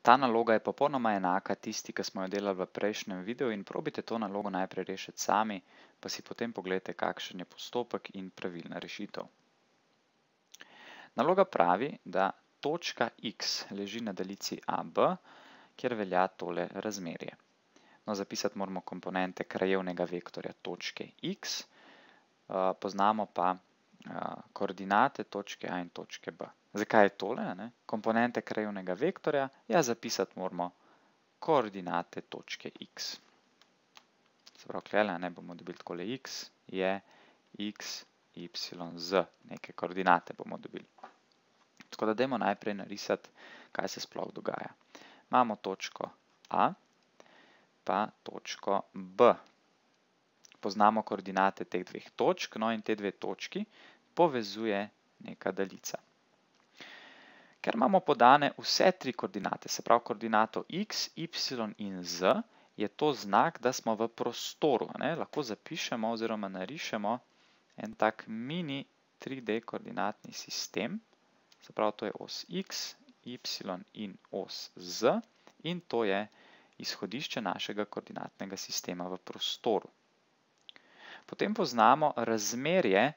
Ta naloga je popolnoma enaka tisti, ki smo jo delali v prejšnjem videu in probite to nalogo najprej rešiti sami, pa si potem pogledajte, kakšen je postopek in pravilna rešitev. Naloga pravi, da točka x leži na delici ab, kjer velja tole razmerje. No, zapisati moramo komponente krajevnega vektorja točke x, eh, poznamo pa vektorja koordinate točke A in točke B. Zakaj je tole? Komponente krajovnega vektorja, ja, zapisati moramo koordinate točke x. Se pravi, kljela, ne bomo dobili takole x, je x, y, z, neke koordinate bomo dobili. Tako da dajmo najprej narisati, kaj se sploh dogaja. Imamo točko A, pa točko B poznamo koordinate teh dveh točk, no in te dve točki povezuje neka daljica. Ker imamo podane vse tri koordinate, se pravi koordinato x, y in z, je to znak, da smo v prostoru. Lahko zapišemo oziroma narišemo en tak mini 3D koordinatni sistem, se pravi to je os x, y in os z in to je izhodišče našega koordinatnega sistema v prostoru. Potem poznamo razmerje,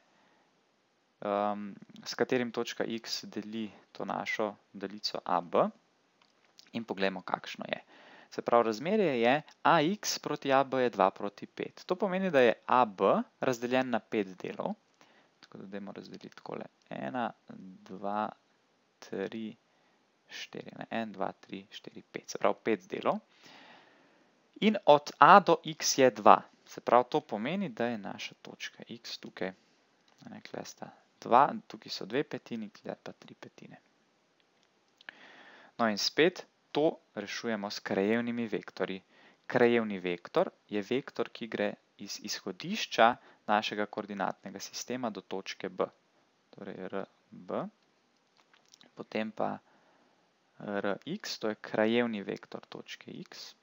um, s katerim točka x deli to našo delico ab in pogledamo, kakšno je. Se pravi, razmerje je ax proti ab je 2 proti 5. To pomeni, da je ab razdeljen na 5 delov. Tako da dajmo razdeliti takole. 1, 2, 3, 4. 1, 2, 3, 4, 5. Se pravi, 5 delov. In od a do x je 2. Se pravi, to pomeni, da je naša točka x tukaj, tukaj sta dva, tukaj so dve petini, tukaj pa tri petine. No in spet to rešujemo s krajevnimi vektori. Krajevni vektor je vektor, ki gre iz izhodišča našega koordinatnega sistema do točke B. Torej RB, potem pa RX, to je krajevni vektor točke X, potem pa RX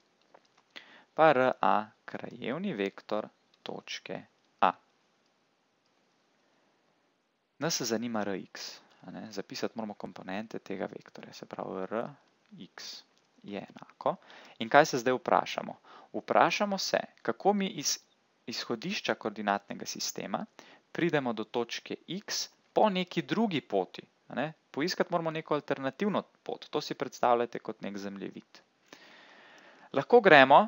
pa RA krajevni vektor točke A. Nas se zanima RX. Zapisati moramo komponente tega vektorja, se pravi RX je enako. In kaj se zdaj vprašamo? Vprašamo se, kako mi iz izhodišča koordinatnega sistema pridemo do točke X po neki drugi poti. Poiskati moramo neko alternativno pot. To si predstavljate kot nek zemljevit. Lahko gremo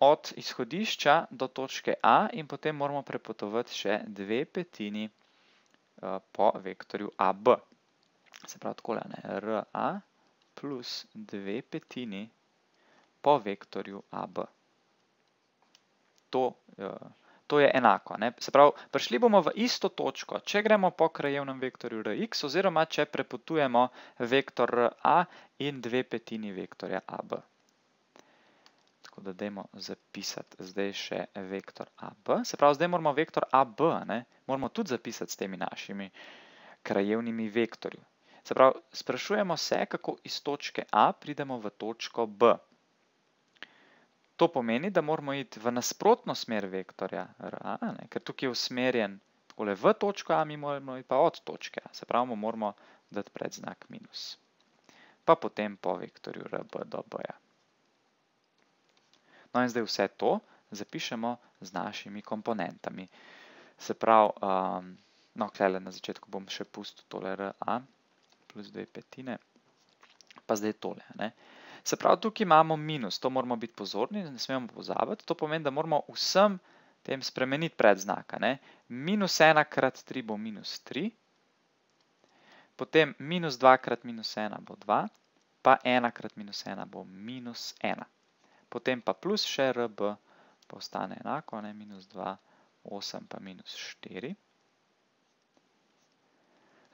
od izhodišča do točke A in potem moramo prepotovati še dve petini eh, po vektorju AB. Se pravi takole, RA plus dve petini po vektorju AB. Eh, to je enako. Se pravi, prišli bomo v isto točko, če gremo po krajevnem vektorju RX oziroma če prepotujemo vektor RA in dve petini vektorja AB tako da dajmo zapisati zdaj še vektor AB. Se pravi, zdaj moramo vektor AB, ne, moramo tudi zapisati s temi našimi krajevnimi vektorji. Se pravi, sprašujemo se, kako iz točke A pridemo v točko B. To pomeni, da moramo iti v nasprotno smer vektorja RA, ne, ker tukaj je usmerjen takole v točko A, mi moramo iti pa od točke A. Se pravi, moramo dati predznak minus. Pa potem po vektorju RB do BA. No in zdaj vse to zapišemo z našimi komponentami. Se pravi, um, no, kljele na začetku bom še pustil tole RA plus dve petine, pa zdaj tole. Se pravi, tukaj imamo minus, to moramo biti pozorni, ne smemo pozabiti, to pomeni, da moramo vsem tem spremeniti predznaka. Minus ena krat tri bo minus tri, potem minus dva krat minus ena bo dva, pa ena krat minus ena bo minus ena potem pa plus še rb pa ostane enako, ne, minus 2, 8 pa minus 4.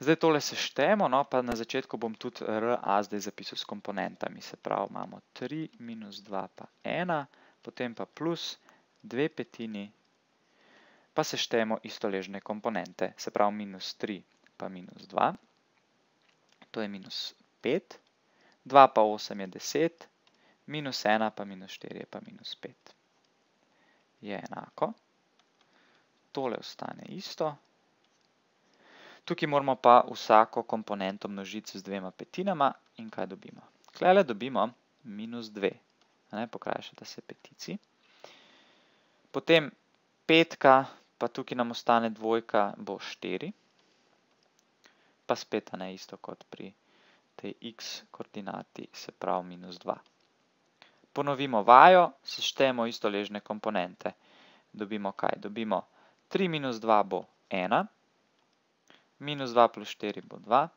Zdaj tole se štemo, no, pa na začetku bom tudi ra zdaj zapisal s komponentami, se pravi, imamo 3, minus 2 pa 1, potem pa plus 2 petini, pa se štemo istoležne komponente, se pravi, minus 3 pa minus 2, to je minus 5, 2 pa 8 je 10, minus 1 pa minus 4 pa minus 5 je enako. Tole ostane isto. Tukaj moramo pa vsako komponento množiti z dvema petinama in kaj dobimo? Klele dobimo minus 2, pokrajšata se petici. Potem petka, pa tukaj nam ostane dvojka, bo 4. Pa spet, isto kot pri tej x koordinati, se pravi minus 2 ponovimo vajo, seštemo isto ležne komponente. Dobimo kaj? Dobimo 3 minus 2 bo 1, minus 2 plus 4 bo 2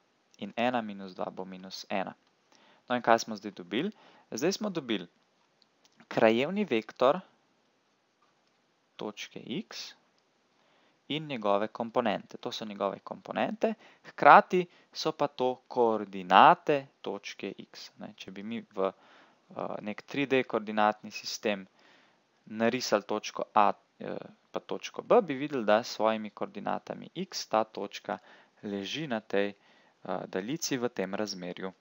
in 1 minus 2 bo minus 1. No in kaj smo zdaj dobili? Zdaj smo dobili krajevni vektor točke x in njegove komponente. To so njegove komponente, hkrati so pa to koordinate točke x. Če bi mi v vektor Eh, nek 3D koordinatni sistem narisali točko A eh, pa točko B, bi videli, da s svojimi koordinatami x ta točka leži na tej eh, daljici v tem razmerju.